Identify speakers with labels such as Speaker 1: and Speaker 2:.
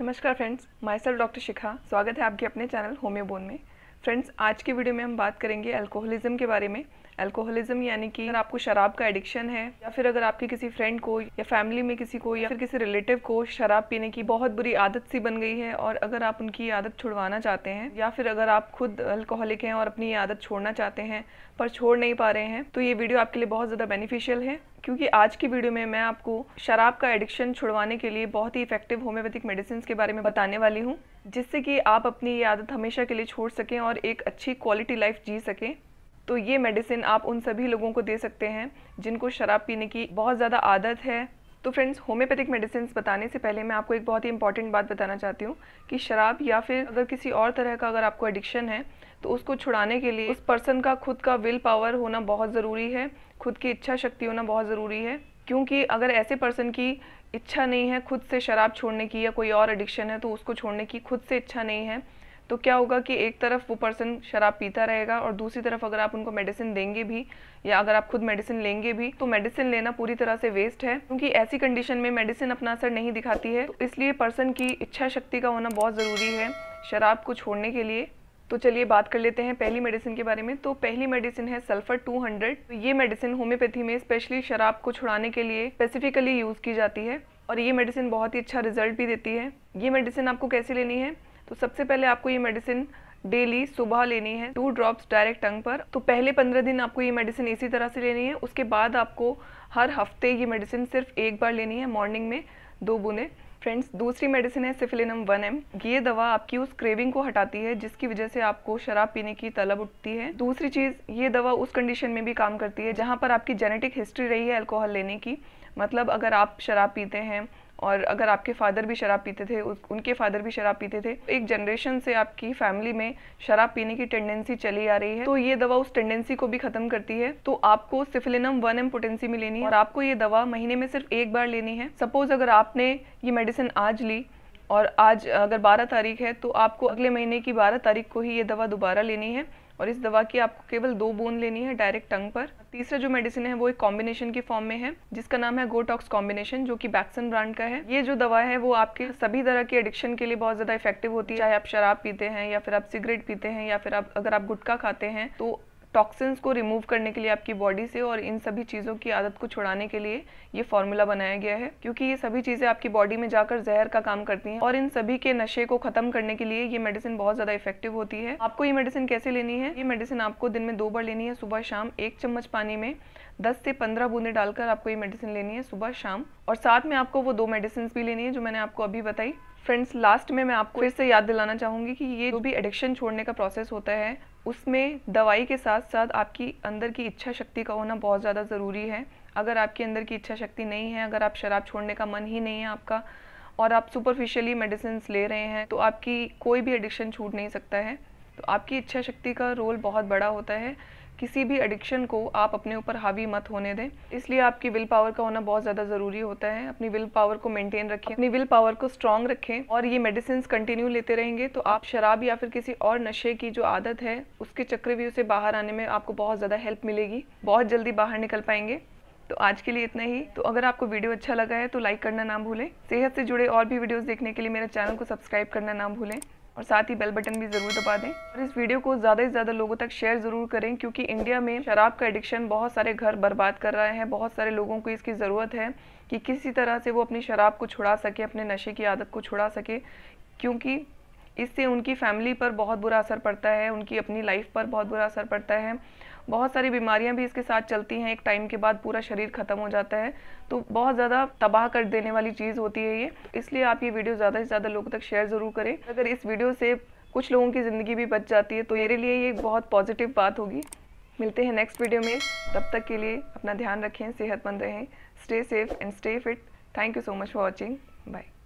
Speaker 1: नमस्कार friends myself doctor Shikha स्वागत है आपके अपने चैनल होम्योबोन में फ्रेंड्स आज की वीडियो में हम बात करेंगे अल्कोहलिज्म के बारे में अल्कोहलिज्म यानी कि अगर आपको शराब का एडिक्शन है या फिर अगर आपके किसी फ्रेंड को या फैमिली में किसी को या फिर किसी रिलेटिव को शराब पीने की बहुत बुरी आदत सी बन गई है और अगर आप उनकी आदत छुड़वाना चाहते हैं या फिर अगर आप खुद अल्कोहलिक हैं और अपनी आदत छोड़ना चाहते हैं पर छोड़ नहीं पा रहे हैं तो ये वीडियो आपके लिए बहुत ज़्यादा बेनिफिशियल है क्योंकि आज की वीडियो में मैं आपको शराब का एडिक्शन छुड़वाने के लिए बहुत ही इफेक्टिव होम्योपैथिक मेडिसिन के बारे में बताने वाली हूँ जिससे कि आप अपनी ये आदत हमेशा के लिए छोड़ सकें और एक अच्छी क्वालिटी लाइफ जी सकें तो ये मेडिसिन आप उन सभी लोगों को दे सकते हैं जिनको शराब पीने की बहुत ज़्यादा आदत है तो फ्रेंड्स होम्योपैथिक मेडिसिन बताने से पहले मैं आपको एक बहुत ही इंपॉर्टेंट बात बताना चाहती हूँ कि शराब या फिर अगर किसी और तरह का अगर आपको एडिक्शन है तो उसको छुड़ाने के लिए उस पर्सन का खुद का विल पावर होना बहुत ज़रूरी है खुद की इच्छा शक्ति होना बहुत ज़रूरी है क्योंकि अगर ऐसे पर्सन की इच्छा नहीं है खुद से शराब छोड़ने की या कोई और एडिक्शन है तो उसको छोड़ने की खुद से इच्छा नहीं है तो क्या होगा कि एक तरफ वो पर्सन शराब पीता रहेगा और दूसरी तरफ अगर आप उनको मेडिसिन देंगे भी या अगर आप खुद मेडिसिन लेंगे भी तो मेडिसिन लेना पूरी तरह से वेस्ट है क्योंकि ऐसी कंडीशन में मेडिसिन अपना असर नहीं दिखाती है तो इसलिए पर्सन की इच्छा शक्ति का होना बहुत ज़रूरी है शराब को छोड़ने के लिए तो चलिए बात कर लेते हैं पहली मेडिसिन के बारे में तो पहली मेडिसिन है सल्फर 200 तो ये मेडिसिन होम्योपैथी में स्पेशली शराब को छुड़ाने के लिए स्पेसिफिकली यूज़ की जाती है और ये मेडिसिन बहुत ही अच्छा रिजल्ट भी देती है ये मेडिसिन आपको कैसे लेनी है तो सबसे पहले आपको ये मेडिसिन डेली सुबह लेनी है टू ड्रॉप्स डायरेक्ट टंग पर तो पहले पंद्रह दिन आपको ये मेडिसिन इसी तरह से लेनी है उसके बाद आपको हर हफ्ते ये मेडिसिन सिर्फ एक बार लेनी है मॉर्निंग में दो बुने फ्रेंड्स दूसरी मेडिसिन है सिफिलिनम वन एम ये दवा आपकी उस क्रेविंग को हटाती है जिसकी वजह से आपको शराब पीने की तलब उठती है दूसरी चीज़ ये दवा उस कंडीशन में भी काम करती है जहाँ पर आपकी जेनेटिक हिस्ट्री रही है अल्कोहल लेने की मतलब अगर आप शराब पीते हैं और अगर आपके फादर भी शराब पीते थे उनके फादर भी शराब पीते थे एक जनरेशन से आपकी फैमिली में शराब पीने की टेंडेंसी चली आ रही है तो ये दवा उस टेंडेंसी को भी खत्म करती है तो आपको सिफिलिनम वन एम पोटेंसी में लेनी है और आपको ये दवा महीने में सिर्फ एक बार लेनी है सपोज अगर आपने ये मेडिसिन आज ली और आज अगर 12 तारीख है तो आपको अगले महीने की 12 तारीख को ही ये दवा दोबारा लेनी है और इस दवा की आपको केवल दो बूंद लेनी है डायरेक्ट टंग पर तीसरा जो मेडिसिन है वो एक कॉम्बिनेशन के फॉर्म में है जिसका नाम है गोटॉक्स कॉम्बिनेशन जो कि बैक्सन ब्रांड का है ये जो दवा है वो आपके सभी तरह के एडिक्शन के लिए बहुत ज़्यादा इफेक्टिव होती है चाहे आप शराब पीते हैं या फिर आप सिगरेट पीते हैं या फिर आप अगर आप गुटखा खाते हैं तो टॉक्सिन्स को रिमूव करने के लिए आपकी बॉडी से और इन सभी चीज़ों की आदत को छुड़ाने के लिए ये फॉर्मूला बनाया गया है क्योंकि ये सभी चीज़ें आपकी बॉडी में जाकर जहर का काम करती हैं और इन सभी के नशे को खत्म करने के लिए ये मेडिसिन बहुत ज़्यादा इफेक्टिव होती है आपको ये मेडिसिन कैसे लेनी है ये मेडिसिन आपको दिन में दो बार लेनी है सुबह शाम एक चम्मच पानी में दस से पंद्रह बूंदे डालकर आपको ये मेडिसिन लेनी है सुबह शाम और साथ में आपको वो दो मेडिसिन भी लेनी है जो मैंने आपको अभी बताई फ्रेंड्स लास्ट में मैं आपको फिर से याद दिलाना चाहूंगी कि ये जो भी एडिक्शन छोड़ने का प्रोसेस होता है उसमें दवाई के साथ साथ आपकी अंदर की इच्छा शक्ति का होना बहुत ज़्यादा ज़रूरी है अगर आपकी अंदर की इच्छा शक्ति नहीं है अगर आप शराब छोड़ने का मन ही नहीं है आपका और आप सुपरफिशियली मेडिसिन ले रहे हैं तो आपकी कोई भी एडिक्शन छूट नहीं सकता है तो आपकी इच्छा शक्ति का रोल बहुत बड़ा होता है किसी भी एडिक्शन को आप अपने ऊपर हावी मत होने दें इसलिए आपकी विल पावर का होना बहुत ज़्यादा ज़रूरी होता है अपनी विल पावर को मेंटेन रखें अपनी विल पावर को स्ट्रॉन्ग रखें और ये मेडिसिन कंटिन्यू लेते रहेंगे तो आप शराब या फिर किसी और नशे की जो आदत है उसके चक्रव्यूह से बाहर आने में आपको बहुत ज़्यादा हेल्प मिलेगी बहुत जल्दी बाहर निकल पाएंगे तो आज के लिए इतना ही तो अगर आपको वीडियो अच्छा लगा है तो लाइक करना ना भूलें सेहत से जुड़े और भी वीडियोस देखने के लिए मेरे चैनल को सब्सक्राइब करना ना भूलें और साथ ही बेल बटन भी ज़रूर दबा दें और इस वीडियो को ज़्यादा से ज़्यादा लोगों तक शेयर ज़रूर करें क्योंकि इंडिया में शराब का एडिक्शन बहुत सारे घर बर्बाद कर रहे हैं बहुत सारे लोगों को इसकी ज़रूरत है कि किसी तरह से वो अपनी शराब को छुड़ा सके अपने नशे की आदत को छुड़ा सके क्योंकि इससे उनकी फैमिली पर बहुत बुरा असर पड़ता है उनकी अपनी लाइफ पर बहुत बुरा असर पड़ता है बहुत सारी बीमारियां भी इसके साथ चलती हैं एक टाइम के बाद पूरा शरीर ख़त्म हो जाता है तो बहुत ज़्यादा तबाह कर देने वाली चीज़ होती है ये इसलिए आप ये वीडियो ज़्यादा से ज़्यादा लोगों तक शेयर ज़रूर करें अगर इस वीडियो से कुछ लोगों की ज़िंदगी भी बच जाती है तो मेरे लिए ये एक बहुत पॉजिटिव बात होगी मिलते हैं नेक्स्ट वीडियो में तब तक के लिए अपना ध्यान रखें सेहतमंद रहें stay safe and stay fit thank you so much for watching bye